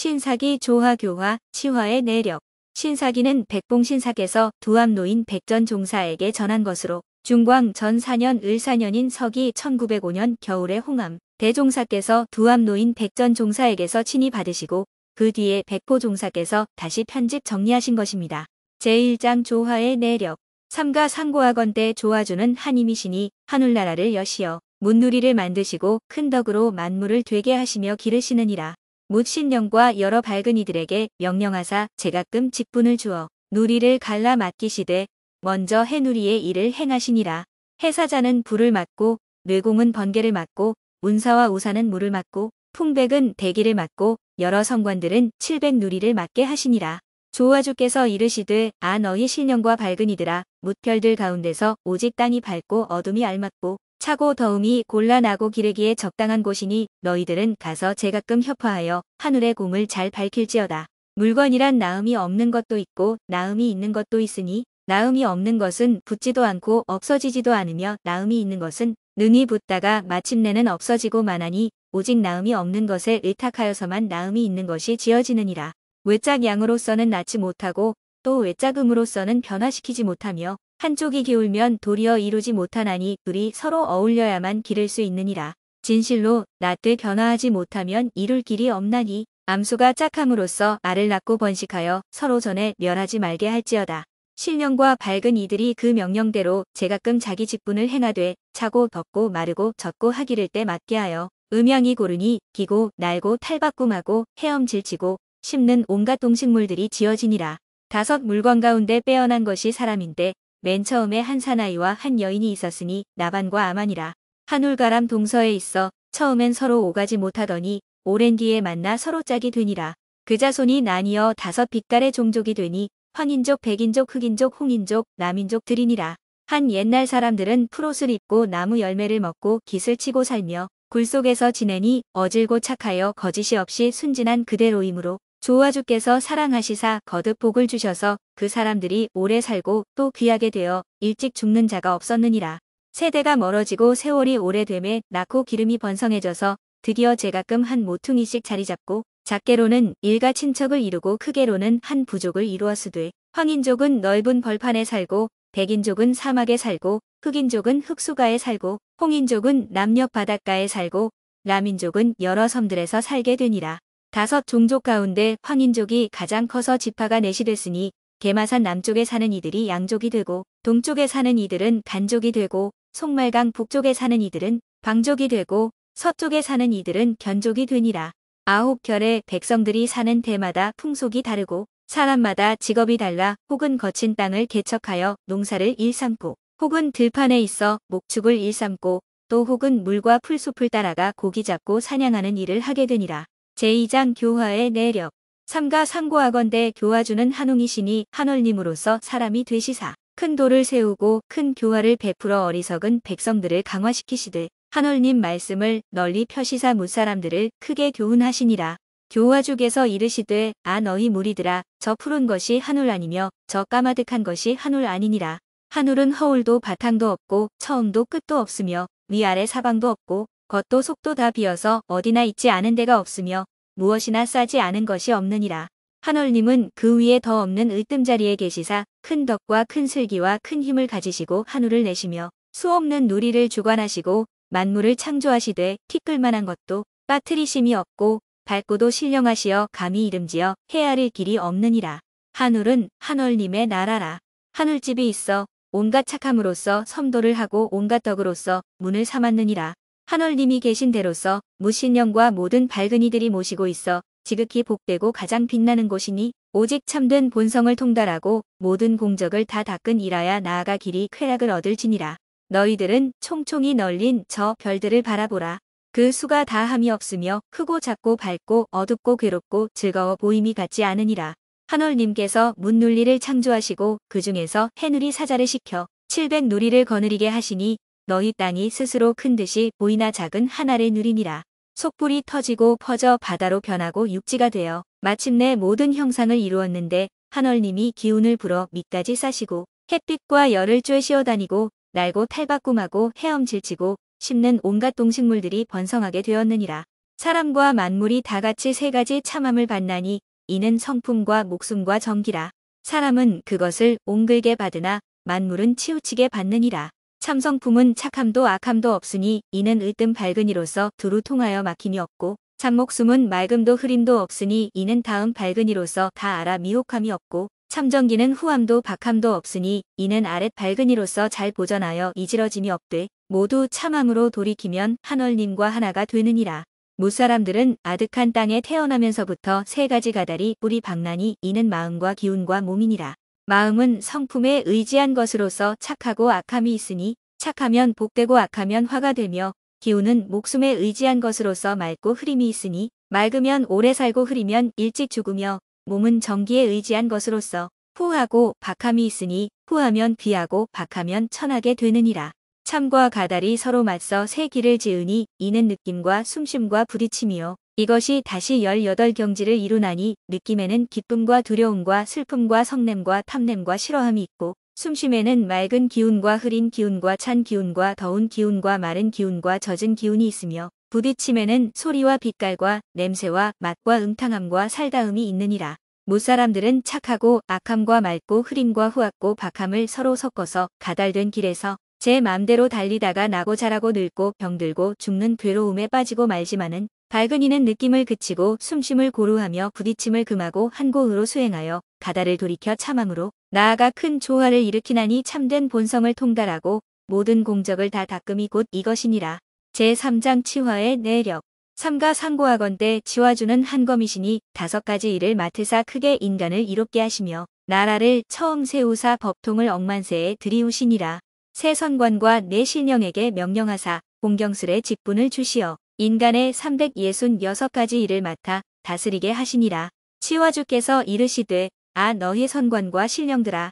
신사기 조화교화 치화의 내력 신사기는 백봉신사께서 두암노인 백전 종사에게 전한 것으로 중광 전 4년 을사년인 서기 1905년 겨울에 홍암 대종사께서 두암노인 백전 종사에게서 친히 받으시고 그 뒤에 백포 종사께서 다시 편집 정리하신 것입니다. 제1장 조화의 내력 삼가 상고학원때 조화주는 한임이시니 하늘나라를 여시어 문누리를 만드시고 큰 덕으로 만물을 되게 하시며 기르시느니라. 무신령과 여러 밝은 이들에게 명령하사 제가끔 직분을 주어 누리를 갈라 맡기시되 먼저 해누리의 일을 행하시니라. 해사자는 불을 맡고 뇌공은 번개를 맡고 운사와 우사는 물을 맡고 풍백은 대기를 맡고 여러 성관들은 칠백 누리를 맡게 하시니라. 조화주께서 이르시되 아 너희 신령과 밝은 이들아 무별들 가운데서 오직 땅이 밝고 어둠이 알맞고 차고 더움이 곤란하고 기르기에 적당한 곳이니 너희들은 가서 제가끔 협화하여 하늘의 공을 잘 밝힐지어다. 물건이란 나음이 없는 것도 있고 나음이 있는 것도 있으니 나음이 없는 것은 붙지도 않고 없어지지도 않으며 나음이 있는 것은 능히 붙다가 마침내는 없어지고 만하니 오직 나음이 없는 것에 의탁하여서만 나음이 있는 것이 지어지느니라. 외짝 양으로서는 낳지 못하고 또 외짝음으로서는 변화시키지 못하며 한쪽이 기울면 도리어 이루지 못하나니 둘이 서로 어울려야만 기를 수 있느니라. 진실로 나때 변화하지 못하면 이룰 길이 없나니 암수가 짝함으로써 알을 낳고 번식하여 서로 전에 멸하지 말게 할지어다. 실령과 밝은 이들이 그 명령대로 제가끔 자기 직분을 행하되 차고 덮고 마르고 젖고 하기를 때 맞게 하여 음양이 고르니 기고 날고 탈바꿈하고 헤엄질치고 심는 온갖 동식물들이 지어지니라. 다섯 물건 가운데 빼어난 것이 사람인데 맨 처음에 한 사나이와 한 여인이 있었으니 나반과 아만이라. 한울가람 동서에 있어 처음엔 서로 오가지 못하더니 오랜 뒤에 만나 서로 짝이 되니라. 그 자손이 나뉘어 다섯 빛깔의 종족이 되니 황인족, 백인족, 흑인족, 홍인족, 남인족 들이니라. 한 옛날 사람들은 푸옷을 입고 나무 열매를 먹고 깃을 치고 살며 굴 속에서 지내니 어질고 착하여 거짓이 없이 순진한 그대로이므로 조화주께서 사랑하시사 거듭 복을 주셔서 그 사람들이 오래 살고 또 귀하게 되어 일찍 죽는 자가 없었느니라. 세대가 멀어지고 세월이 오래됨에 낳고 기름이 번성해져서 드디어 제가끔 한 모퉁이씩 자리잡고 작게로는 일가 친척을 이루고 크게로는 한 부족을 이루었으되 황인족은 넓은 벌판에 살고 백인족은 사막에 살고 흑인족은 흑수가에 살고 홍인족은 남녘 바닷가에 살고 라민족은 여러 섬들에서 살게 되니라. 다섯 종족 가운데 황인족이 가장 커서 지파가 내시됐으니 개마산 남쪽에 사는 이들이 양족이 되고 동쪽에 사는 이들은 간족이 되고 송말강 북쪽에 사는 이들은 방족이 되고 서쪽에 사는 이들은 견족이 되니라. 아홉 결의 백성들이 사는 데마다 풍속이 다르고 사람마다 직업이 달라 혹은 거친 땅을 개척하여 농사를 일삼고 혹은 들판에 있어 목축을 일삼고 또 혹은 물과 풀숲을 따라가 고기 잡고 사냥하는 일을 하게 되니라. 제2장 교화의 내력 삼가 상고학원대 교화주는 한웅이시니 한월님으로서 사람이 되시사 큰 도를 세우고 큰 교화를 베풀어 어리석은 백성들을 강화시키시되 한월님 말씀을 널리 펴시사 무사람들을 크게 교훈하시니라. 교화죽에서 이르시되 아 너희 무리들아 저 푸른 것이 한울 아니며 저 까마득한 것이 한울 아니니라. 한울은 허울도 바탕도 없고 처음도 끝도 없으며 위아래 사방도 없고 겉도 속도 다 비어서 어디나 있지 않은 데가 없으며 무엇이나 싸지 않은 것이 없느니라. 하늘님은그 위에 더 없는 으뜸자리에 계시사 큰 덕과 큰 슬기와 큰 힘을 가지시고 하늘을 내시며 수없는 누리를 주관하시고 만물을 창조하시되 티끌만한 것도 빠트리심이 없고 밝고도 신령하시어 감히 이름지어 헤아릴 길이 없느니라. 하늘은하늘님의 나라라. 하늘집이 있어 온갖 착함으로써 섬도를 하고 온갖 덕으로써 문을 삼았느니라. 하늘님이 계신 대로서 무신령과 모든 밝은 이들이 모시고 있어 지극히 복되고 가장 빛나는 곳이니 오직 참된 본성을 통달하고 모든 공적을 다 닦은 이라야 나아가 길이 쾌락을 얻을지니라. 너희들은 총총이 널린 저 별들을 바라보라. 그 수가 다 함이 없으며 크고 작고 밝고 어둡고 괴롭고 즐거워 보임이 같지 않으니라. 하늘님께서문눌리를 창조하시고 그 중에서 해누리 사자를 시켜 700 누리를 거느리게 하시니 너희 땅이 스스로 큰 듯이 보이나 작은 하나를 누리니라. 속불이 터지고 퍼져 바다로 변하고 육지가 되어 마침내 모든 형상을 이루었는데 하늘님이 기운을 불어 밑까지 싸시고 햇빛과 열을 쬐시어 다니고 날고 탈바꿈하고 헤엄질치고 심는 온갖 동식물들이 번성하게 되었느니라. 사람과 만물이 다같이 세 가지 참함을 받나니 이는 성품과 목숨과 정기라. 사람은 그것을 옹글게 받으나 만물은 치우치게 받느니라. 참성품은 착함도 악함도 없으니 이는 으뜸 밝은이로서 두루 통하여 막힘이 없고 참목숨은 맑음도 흐림도 없으니 이는 다음 밝은이로서 다 알아 미혹함이 없고 참정기는 후함도 박함도 없으니 이는 아랫 밝은이로서 잘 보전하여 이지러짐이 없되 모두 참함으로 돌이키면 한월님과 하나가 되느니라. 무사람들은 아득한 땅에 태어나면서부터 세 가지 가다리 뿌리 박란이 이는 마음과 기운과 몸이니라. 마음은 성품에 의지한 것으로서 착하고 악함이 있으니 착하면 복되고 악하면 화가 되며 기운은 목숨에 의지한 것으로서 맑고 흐림이 있으니 맑으면 오래 살고 흐리면 일찍 죽으며 몸은 정기에 의지한 것으로서 후하고 박함이 있으니 후하면 귀하고 박하면 천하게 되느니라. 참과 가달이 서로 맞서 새 길을 지으니 이는 느낌과 숨심과 부딪힘이요 이것이 다시 18경지를 이루나니 느낌에는 기쁨과 두려움과 슬픔과 성냄과 탐냄과 싫어함이 있고 숨쉼에는 맑은 기운과 흐린 기운과 찬 기운과 더운 기운과 마른 기운과 젖은 기운이 있으며 부딪힘에는 소리와 빛깔과 냄새와 맛과 음탕함과 살다음이 있느니라. 무사람들은 착하고 악함과 맑고 흐림과 후악고 박함을 서로 섞어서 가달된 길에서 제 맘대로 달리다가 나고 자라고 늙고 병들고 죽는 괴로움에 빠지고 말지만은 밝은 이는 느낌을 그치고 숨심을 고루하며 부딪힘을 금하고 한고으로 수행하여 가다를 돌이켜 참함으로 나아가 큰 조화를 일으키나니 참된 본성을 통달하고 모든 공적을 다 닦음이 곧 이것이니라. 제3장 치화의 내력 삼가 상고하건대 지와주는 한검이시니 다섯 가지 일을 맡으사 크게 인간을 이롭게 하시며 나라를 처음 세우사 법통을 억만세에 들이우시니라. 세선관과 내 신령에게 명령하사 공경술의 직분을 주시어 인간의 366가지 일을 맡아 다스리게 하시니라. 치와주께서 이르시되 아 너희 선관과 신령들아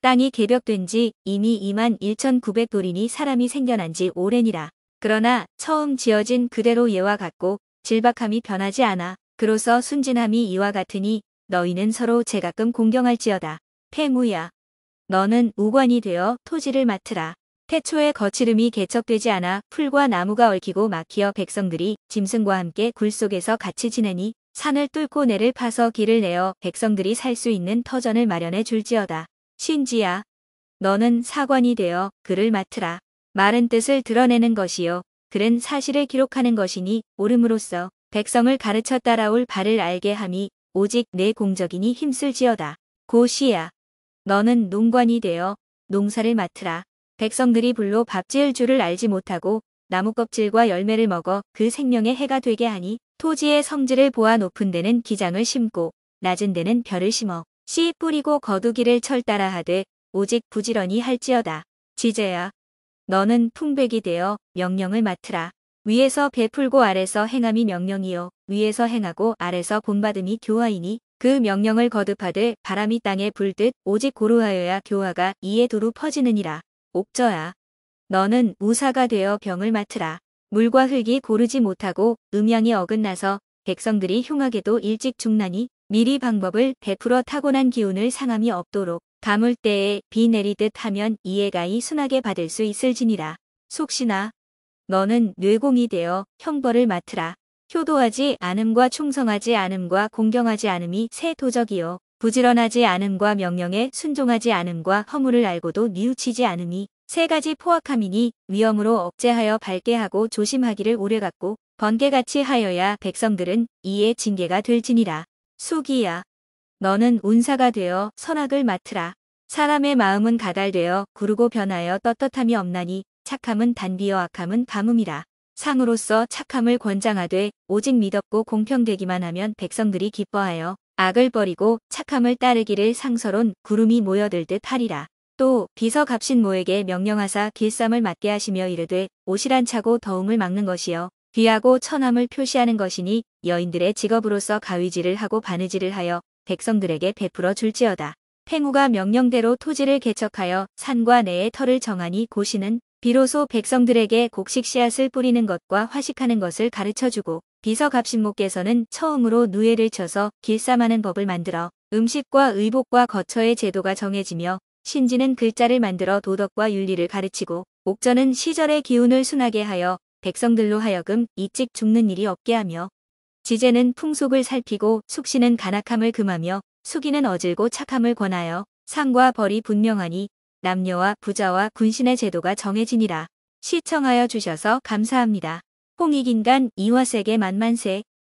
땅이 개벽된 지 이미 2만 1,900돌이니 사람이 생겨난 지 오래니라. 그러나 처음 지어진 그대로 예와 같고 질박함이 변하지 않아. 그로서 순진함이 이와 같으니 너희는 서로 제가끔 공경할지어다. 폐무야. 너는 우관이 되어 토지를 맡으라. 태초에 거칠음이 개척되지 않아 풀과 나무가 얽히고 막히어 백성들이 짐승과 함께 굴 속에서 같이 지내니 산을 뚫고 내를 파서 길을 내어 백성들이 살 수 있는 터전을 마련해 줄지어다. 신지야, 너는 사관이 되어 그를 맡으라. 말은 뜻을 드러내는 것이요. 그는 사실을 기록하는 것이니 오름으로써 백성을 가르쳐 따라올 바를 알게 함이 오직 내 공적이니 힘쓸지어다. 고시야, 너는 농관이 되어 농사를 맡으라. 백성들이 불로 밥 지을 줄을 알지 못하고 나무 껍질과 열매를 먹어 그 생명에 해가 되게 하니 토지의 성질을 보아 높은 데는 기장을 심고 낮은 데는 별을 심어 씨 뿌리고 거두기를 철 따라 하되 오직 부지런히 할지어다. 지제야 너는 풍백이 되어 명령을 맡으라. 위에서 베풀고 아래서 행함이 명령이요 위에서 행하고 아래서 본받음이 교화이니 그 명령을 거듭하되 바람이 땅에 불듯 오직 고루하여야 교화가 이에 도루 퍼지느니라. 옥저야. 너는 무사가 되어 병을 맡으라. 물과 흙이 고르지 못하고 음양이 어긋나서 백성들이 흉하게도 일찍 죽나니 미리 방법을 베풀어 타고난 기운을 상함이 없도록 가물 때에 비 내리듯 하면 이해가이 순하게 받을 수 있을지니라. 속시나 너는 뇌공이 되어 형벌을 맡으라. 효도하지 않음과 충성하지 않음과 공경하지 않음이 새 도적이요. 부지런하지 않음과 명령에 순종하지 않음과 허물을 알고도 뉘우치지 않음이 세 가지 포악함이니 위험으로 억제하여 밝게 하고 조심하기를 오래 갖고 번개같이 하여야 백성들은 이에 징계가 될지니라. 속이야 너는 운사가 되어 선악을 맡으라. 사람의 마음은 가달되어 구르고 변하여 떳떳함이 없나니 착함은 단비어 악함은 가뭄이라. 상으로서 착함을 권장하되 오직 믿었고 공평되기만 하면 백성들이 기뻐하여 악을 버리고 착함을 따르기를 상서론 구름이 모여들듯 하리라. 또 비서 갑신모에게 명령하사 길쌈을 맞게 하시며 이르되 옷이란 차고 더움을 막는 것이요. 귀하고 천함을 표시하는 것이니 여인들의 직업으로서 가위질을 하고 바느질을 하여 백성들에게 베풀어 줄지어다. 팽우가 명령대로 토지를 개척하여 산과 내의 털을 정하니 고시는 비로소 백성들에게 곡식 씨앗을 뿌리는 것과 화식하는 것을 가르쳐주고 비서갑신목께서는 처음으로 누에를 쳐서 길쌈하는 법을 만들어 음식과 의복과 거처의 제도가 정해지며 신지는 글자를 만들어 도덕과 윤리를 가르치고 옥전은 시절의 기운을 순하게 하여 백성들로 하여금 일찍 죽는 일이 없게 하며 지제는 풍속을 살피고 숙신은 간악함을 금하며 숙이는 어질고 착함을 권하여 상과 벌이 분명하니 남녀와 부자와 군신의 제도가 정해지니라. 시청하여 주셔서 감사합니다. 홍익인간 이화세계만만세